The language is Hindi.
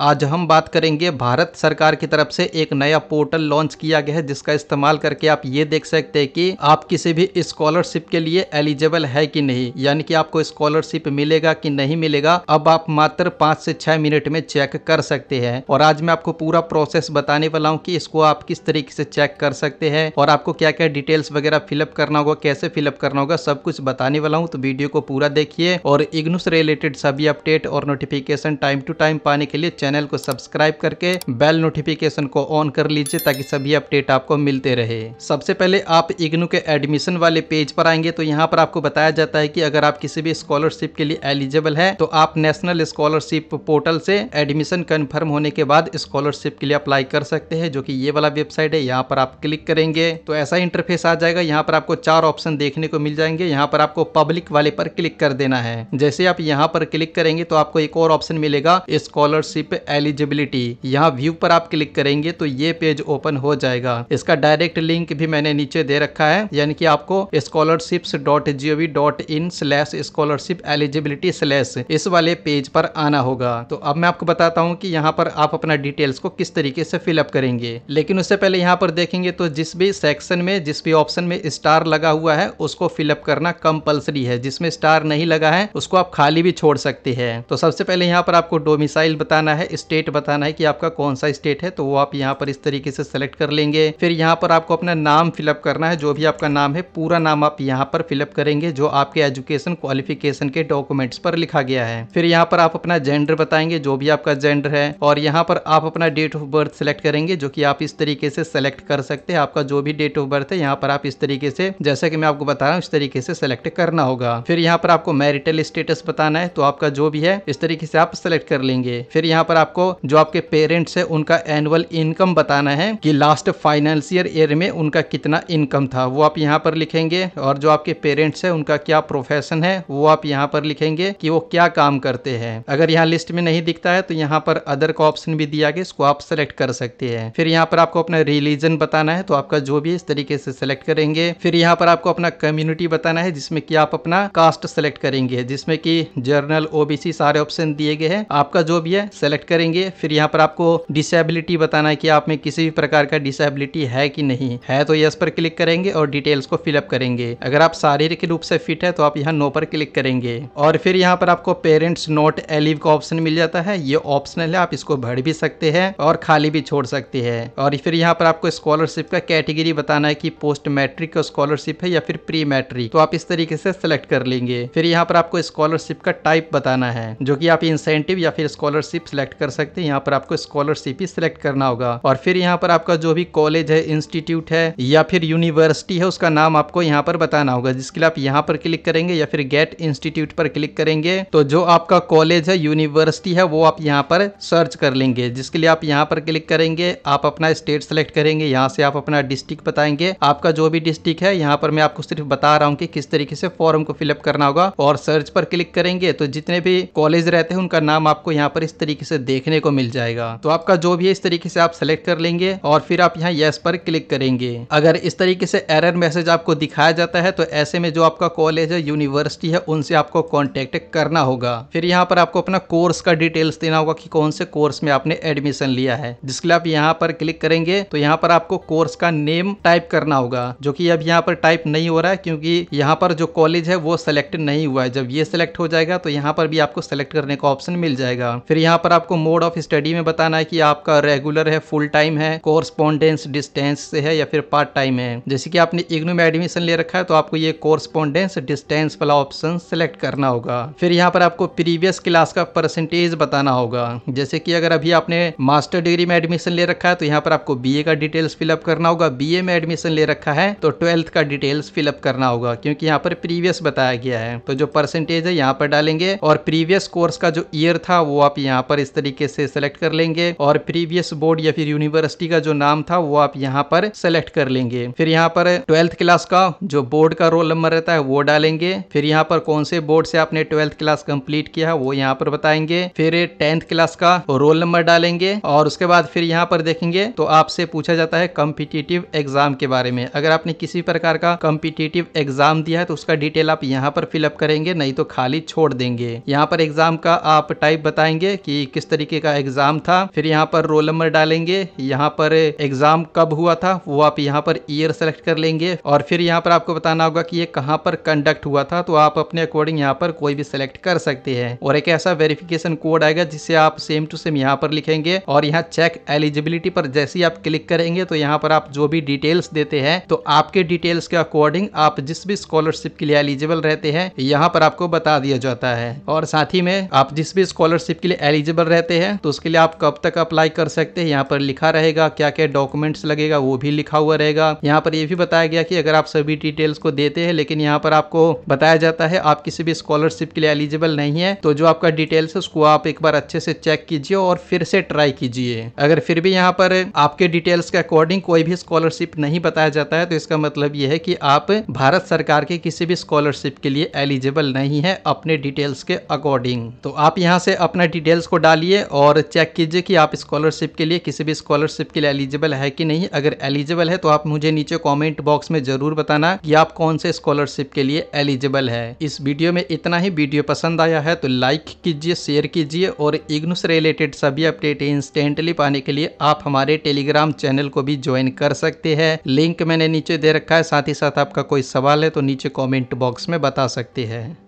आज हम बात करेंगे भारत सरकार की तरफ से एक नया पोर्टल लॉन्च किया गया है जिसका इस्तेमाल करके आप ये देख सकते हैं कि आप किसी भी स्कॉलरशिप के लिए एलिजिबल है कि नहीं यानी कि आपको स्कॉलरशिप मिलेगा कि नहीं मिलेगा अब आप मात्र पाँच से छह मिनट में चेक कर सकते हैं और आज मैं आपको पूरा प्रोसेस बताने वाला हूँ कि इसको आप किस तरीके से चेक कर सकते हैं और आपको क्या क्या डिटेल्स वगैरह फिलअप करना होगा कैसे फिलअप करना होगा सब कुछ बताने वाला हूँ तो वीडियो को पूरा देखिए और इग्नू रिलेटेड सभी अपडेट और नोटिफिकेशन टाइम टू टाइम पाने के लिए चैनल को सब्सक्राइब करके बेल नोटिफिकेशन को ऑन कर लीजिए ताकि सभी अपडेट आपको मिलते रहे सबसे पहले आप इग्नू के एडमिशन वाले पेज पर आएंगे तो यहाँ पर आपको बताया जाता है कि अगर आप किसी भी स्कॉलरशिप के लिए एलिजिबल है तो आप नेशनल स्कॉलरशिप पोर्टल से एडमिशन कन्फर्म होने के बाद स्कॉलरशिप के लिए अप्लाई कर सकते हैं जो की ये वाला वेबसाइट है यहाँ पर आप क्लिक करेंगे तो ऐसा इंटरफेस आ जाएगा यहाँ पर आपको चार ऑप्शन देखने को मिल जाएंगे यहाँ पर आपको पब्लिक वाले पर क्लिक कर देना है जैसे आप यहाँ पर क्लिक करेंगे तो आपको एक और ऑप्शन मिलेगा स्कॉलरशिप पे एलिजिबिलिटी यहाँ व्यू पर आप क्लिक करेंगे तो ये पेज ओपन हो जाएगा इसका डायरेक्ट लिंक भी मैंने नीचे दे रखा है यानी कि आपको scholarship dot G O V dot in slash scholarship eligibility slash इस वाले पेज पर आना होगा तो अब मैं आपको बताता हूँ की यहाँ पर आप अपना डिटेल्स को किस तरीके से फिलअप करेंगे लेकिन उससे पहले यहाँ पर देखेंगे तो जिस भी सेक्शन में जिस भी ऑप्शन में स्टार लगा हुआ है उसको फिलअप करना कंपल्सरी है जिसमें स्टार नहीं लगा है उसको आप खाली भी छोड़ सकते हैं तो सबसे पहले यहाँ पर आपको डोमिसाइल बताना है है स्टेट बताना है कि आपका कौन सा स्टेट है तो वो आप यहाँ पर इस तरीके से सेलेक्ट कर लेंगे फिर यहाँ पर आपको अपना नाम फिलअप करना है जो भी आपका नाम है पूरा नाम आप यहाँ पर फिलअप करेंगे जो आपके एजुकेशन क्वालिफिकेशन के डॉक्यूमेंट्स पर लिखा गया है फिर यहाँ पर आप अपना जेंडर बताएंगे जो भी आपका जेंडर है और यहाँ पर आप अपना डेट ऑफ बर्थ सेलेक्ट करेंगे जो कि आप इस तरीके से सेलेक्ट कर सकते हैं आपका जो भी डेट ऑफ बर्थ है यहाँ पर आप इस तरीके से जैसा कि मैं आपको बता रहा हूँ इस तरीके से सेलेक्ट करना होगा फिर यहाँ पर आपको मैरिटल स्टेटस बताना है तो आपका जो भी है इस तरीके से आप सेलेक्ट कर लेंगे फिर यहाँ पर पर आपको जो आपके पेरेंट्स है उनका एनुअल इनकम बताना है कि लास्ट फाइनेंशियल ईयर में उनका कितना इनकम था वो आप यहाँ पर लिखेंगे और जो आपके पेरेंट्स है उनका क्या प्रोफेशन है वो आप यहाँ पर लिखेंगे कि वो क्या काम करते हैं अगर यहाँ लिस्ट में नहीं दिखता है तो यहाँ पर अदर का ऑप्शन भी दिया गया इसको आप सेलेक्ट कर सकते हैं फिर यहाँ पर आपको अपना रिलीजन बताना है तो आपका जो भी इस तरीके से सेलेक्ट करेंगे फिर यहाँ पर आपको अपना कम्युनिटी बताना है जिसमें कि आप अपना कास्ट सेलेक्ट करेंगे जिसमें कि जर्नल ओबीसी सारे ऑप्शन दिए गए हैं आपका जो भी है सेलेक्ट सेलेक्ट करेंगे फिर यहाँ पर आपको डिसेबिलिटी बताना है कि आप में किसी भी प्रकार का डिसेबिलिटी है कि नहीं है तो यस पर क्लिक करेंगे और डिटेल्स को फिलअप करेंगे अगर आप शारीरिक रूप से फिट है तो आप यहाँ नो पर क्लिक करेंगे और फिर यहाँ पर आपको पेरेंट्स नोट एलिव का ऑप्शन मिल जाता है ये ऑप्शनल है आप इसको भर भी सकते हैं और खाली भी छोड़ सकते हैं और फिर यहाँ पर आपको स्कॉलरशिप का कैटेगरी बताना है कि पोस्ट मैट्रिक का स्कॉलरशिप है या फिर प्री मैट्रिक तो आप इस तरीके से सिलेक्ट कर लेंगे फिर यहाँ पर आपको स्कॉलरशिप का टाइप बताना है जो कि आप इंसेंटिव या फिर स्कॉलरशिप सिलेक्ट सेलेक्ट कर सकते हैं यहाँ पर आपको स्कॉलरशिप ही सिलेक्ट करना होगा और फिर यहाँ पर आपका जो भी कॉलेज है इंस्टीट्यूट है या फिर यूनिवर्सिटी है उसका नाम आपको यहाँ पर बताना होगा जिसके लिए आप यहाँ पर क्लिक करेंगे या फिर गेट इंस्टीट्यूट पर क्लिक करेंगे तो जो आपका कॉलेज है यूनिवर्सिटी है वो आप यहाँ पर सर्च कर लेंगे जिसके लिए आप यहाँ पर क्लिक करेंगे आप अपना स्टेट सेलेक्ट करेंगे यहाँ से आप अपना डिस्ट्रिक्ट बताएंगे आपका जो भी डिस्ट्रिक्ट है यहाँ पर मैं आपको सिर्फ बता रहा हूँ कि किस तरीके से फॉर्म को फिलअप करना होगा और सर्च पर क्लिक करेंगे तो जितने भी कॉलेज रहते हैं उनका नाम आपको यहाँ पर इस तरीके से देखने को मिल जाएगा तो आपका जो भी है इस तरीके से आप सेलेक्ट कर लेंगे और फिर आप यहाँ येस पर क्लिक करेंगे अगर इस तरीके से एरर मैसेज आपको दिखाया जाता है तो ऐसे में जो आपका कॉलेज है यूनिवर्सिटी है उनसे आपको कॉन्टेक्ट करना होगा फिर यहाँ पर आपको अपना कोर्स का डिटेल्स देना होगा की कौन से कोर्स में आपने एडमिशन लिया है जिसके लिए आप यहाँ पर क्लिक करेंगे तो यहाँ पर आपको कोर्स का नेम टाइप करना होगा जो की अब यहाँ पर टाइप नहीं हो रहा है क्योंकि यहाँ पर जो कॉलेज है वो सेलेक्ट नहीं हुआ है जब ये सिलेक्ट हो जाएगा तो यहाँ पर भी आपको सेलेक्ट करने का ऑप्शन मिल जाएगा फिर यहाँ पर आप आपको मोड ऑफ स्टडी में बताना है कि आपका रेगुलर है फुल टाइम है कोरस्पॉन्डेंस डिस्टेंस से है या फिर पार्ट टाइम है जैसे कि आपने इग्नू में एडमिशन ले रखा है तो आपको ये कोरस्पॉन्डेंस डिस्टेंस वाला ऑप्शन सेलेक्ट करना होगा फिर यहाँ पर आपको प्रीवियस क्लास का परसेंटेज बताना होगा जैसे कि अगर अभी आपने मास्टर डिग्री में एडमिशन ले रखा है तो यहाँ पर आपको बी का डिटेल्स फिलअप करना होगा बी में एडमिशन ले रखा है तो ट्वेल्थ का डिटेल्स फिलअप करना होगा क्योंकि यहाँ पर प्रीवियस बताया गया है तो जो परसेंटेज है यहाँ पर डालेंगे और प्रीवियस कोर्स का जो ईयर था वो आप यहाँ पर इस तरीके से सेलेक्ट कर लेंगे और प्रीवियस बोर्ड या फिर यूनिवर्सिटी का जो नाम था वो आप यहाँ पर सेलेक्ट कर लेंगे फिर यहाँ पर ट्वेल्थ क्लास का जो बोर्ड का रोल नंबर रहता है वो डालेंगे फिर यहाँ पर कौन से बोर्ड से आपने ट्वेल्थ क्लास कंप्लीट किया है वो यहाँ पर बताएंगे फिर टेंथ क्लास का रोल नंबर डालेंगे और उसके बाद फिर यहाँ पर देखेंगे तो आपसे पूछा जाता है कम्पिटिटिव एग्जाम के बारे में अगर आपने किसी प्रकार का कम्पिटिटिव एग्जाम दिया है तो उसका डिटेल आप यहाँ पर फिलअप करेंगे नहीं तो खाली छोड़ देंगे यहाँ पर एग्जाम का आप टाइप बताएंगे कि किस इस तरीके का एग्जाम था फिर यहाँ पर रोल नंबर डालेंगे यहाँ पर एग्जाम कब हुआ था वो आप यहाँ पर ईयर सेलेक्ट कर लेंगे और फिर यहाँ पर आपको बताना होगा कि ये कहाँ पर कंडक्ट हुआ था तो आप अपने अकॉर्डिंग यहाँ पर कोई भी सिलेक्ट कर सकते हैं और एक ऐसा वेरिफिकेशन कोड आएगा जिसे आप सेम टू सेम यहाँ पर लिखेंगे और यहाँ चेक एलिजिबिलिटी पर जैसे ही आप क्लिक करेंगे तो यहाँ पर आप जो भी डिटेल्स देते हैं तो आपके डिटेल्स के अकॉर्डिंग आप जिस भी स्कॉलरशिप के लिए एलिजिबल रहते हैं यहाँ पर आपको बता दिया जाता है और साथ ही में आप जिस भी स्कॉलरशिप के लिए एलिजिबल रहते हैं तो उसके लिए आप कब तक अप्लाई कर सकते हैं यहाँ पर लिखा रहेगा क्या क्या डॉक्यूमेंट्स लगेगा वो भी लिखा हुआ रहेगा यहाँ पर यह भी बताया गया कि अगर आप सभी डिटेल्स को देते हैं लेकिन यहाँ पर आपको बताया जाता है आप किसी भी स्कॉलरशिप के लिए एलिजिबल नहीं है तो जो आपका डिटेल्स है उसको आप एक बार अच्छे से चेक कीजिए और फिर से ट्राई कीजिए अगर फिर भी यहाँ पर आपके डिटेल्स के अकॉर्डिंग कोई भी स्कॉलरशिप नहीं बताया जाता है तो इसका मतलब यह है कि आप भारत सरकार के किसी भी स्कॉलरशिप के लिए एलिजिबल नहीं है अपने डिटेल्स के अकॉर्डिंग तो आप यहाँ से अपना डिटेल्स को डालिए डालिए और चेक कीजिए कि आप स्कॉलरशिप के लिए किसी भी स्कॉलरशिप के लिए एलिजिबल है कि नहीं अगर एलिजिबल है तो आप मुझे नीचे कमेंट बॉक्स में जरूर बताना कि आप कौन से स्कॉलरशिप के लिए एलिजिबल है इस वीडियो में इतना ही वीडियो पसंद आया है तो लाइक कीजिए शेयर कीजिए और इग्नू से रिलेटेड सभी अपडेट इंस्टेंटली पाने के लिए आप हमारे टेलीग्राम चैनल को भी ज्वाइन कर सकते हैं लिंक मैंने नीचे दे रखा है साथ ही साथ आपका कोई सवाल है तो नीचे कॉमेंट बॉक्स में बता सकते हैं